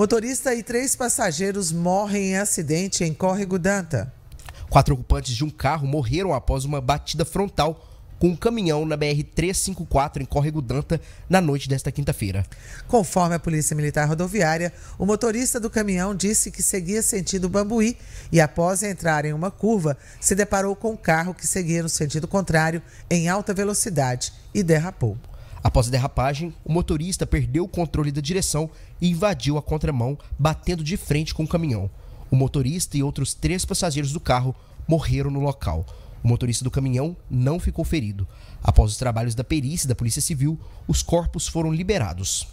Motorista e três passageiros morrem em acidente em Córrego Danta. Quatro ocupantes de um carro morreram após uma batida frontal com um caminhão na BR-354 em Córrego Danta na noite desta quinta-feira. Conforme a Polícia Militar Rodoviária, o motorista do caminhão disse que seguia sentido Bambuí e, após entrar em uma curva, se deparou com um carro que seguia no sentido contrário em alta velocidade e derrapou. Após a derrapagem, o motorista perdeu o controle da direção e invadiu a contramão, batendo de frente com o caminhão. O motorista e outros três passageiros do carro morreram no local. O motorista do caminhão não ficou ferido. Após os trabalhos da perícia e da Polícia Civil, os corpos foram liberados.